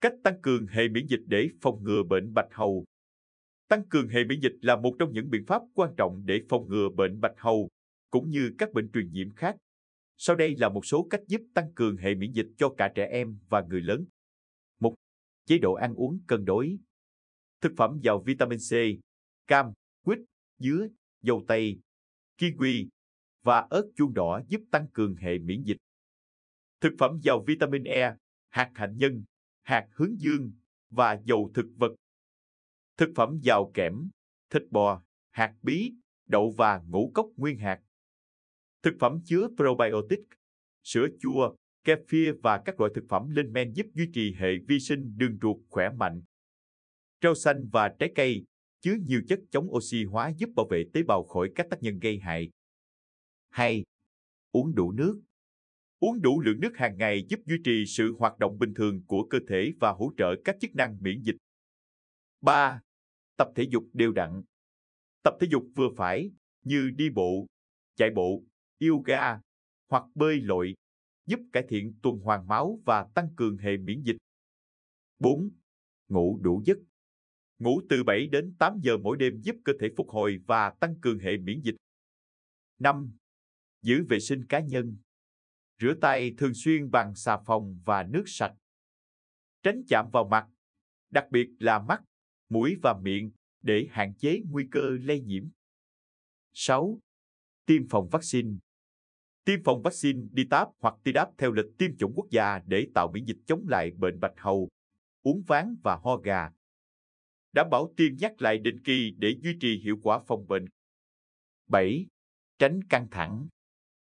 Cách tăng cường hệ miễn dịch để phòng ngừa bệnh bạch hầu. Tăng cường hệ miễn dịch là một trong những biện pháp quan trọng để phòng ngừa bệnh bạch hầu cũng như các bệnh truyền nhiễm khác. Sau đây là một số cách giúp tăng cường hệ miễn dịch cho cả trẻ em và người lớn. một Chế độ ăn uống cân đối. Thực phẩm giàu vitamin C, cam, quýt, dứa, dầu tây, kiwi và ớt chuông đỏ giúp tăng cường hệ miễn dịch. Thực phẩm giàu vitamin E, hạt hạnh nhân, hạt hướng dương và dầu thực vật. Thực phẩm giàu kẽm, thịt bò, hạt bí, đậu và ngũ cốc nguyên hạt. Thực phẩm chứa probiotic, sữa chua, kefir và các loại thực phẩm lên men giúp duy trì hệ vi sinh đường ruột khỏe mạnh. Rau xanh và trái cây chứa nhiều chất chống oxy hóa giúp bảo vệ tế bào khỏi các tác nhân gây hại. 2. Uống đủ nước Uống đủ lượng nước hàng ngày giúp duy trì sự hoạt động bình thường của cơ thể và hỗ trợ các chức năng miễn dịch. 3. Tập thể dục đều đặn. Tập thể dục vừa phải như đi bộ, chạy bộ, yoga hoặc bơi lội giúp cải thiện tuần hoàn máu và tăng cường hệ miễn dịch. 4. Ngủ đủ giấc. Ngủ từ 7 đến 8 giờ mỗi đêm giúp cơ thể phục hồi và tăng cường hệ miễn dịch. 5. Giữ vệ sinh cá nhân Rửa tay thường xuyên bằng xà phòng và nước sạch. Tránh chạm vào mặt, đặc biệt là mắt, mũi và miệng để hạn chế nguy cơ lây nhiễm. 6. Tiêm phòng vaccine Tiêm phòng vaccine đi DTaP hoặc ti đáp theo lịch tiêm chủng quốc gia để tạo miễn dịch chống lại bệnh bạch hầu, uống ván và ho gà. Đảm bảo tiêm nhắc lại định kỳ để duy trì hiệu quả phòng bệnh. 7. Tránh căng thẳng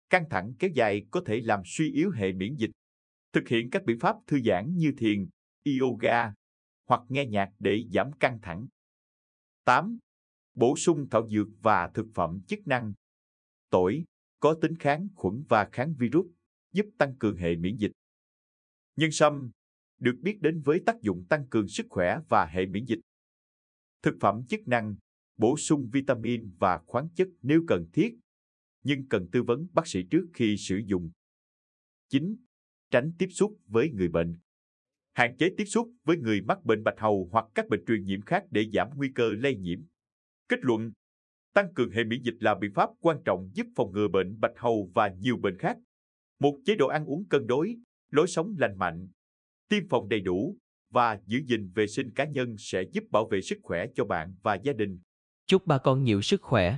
căng thẳng kéo dài có thể làm suy yếu hệ miễn dịch. Thực hiện các biện pháp thư giãn như thiền, yoga hoặc nghe nhạc để giảm căng thẳng. 8. Bổ sung thảo dược và thực phẩm chức năng. Tỏi có tính kháng khuẩn và kháng virus, giúp tăng cường hệ miễn dịch. Nhân sâm được biết đến với tác dụng tăng cường sức khỏe và hệ miễn dịch. Thực phẩm chức năng bổ sung vitamin và khoáng chất nếu cần thiết nhưng cần tư vấn bác sĩ trước khi sử dụng. 9. Tránh tiếp xúc với người bệnh. Hạn chế tiếp xúc với người mắc bệnh bạch hầu hoặc các bệnh truyền nhiễm khác để giảm nguy cơ lây nhiễm. Kết luận, tăng cường hệ miễn dịch là biện pháp quan trọng giúp phòng ngừa bệnh bạch hầu và nhiều bệnh khác. Một chế độ ăn uống cân đối, lối sống lành mạnh, tiêm phòng đầy đủ và giữ gìn vệ sinh cá nhân sẽ giúp bảo vệ sức khỏe cho bạn và gia đình. Chúc bà con nhiều sức khỏe.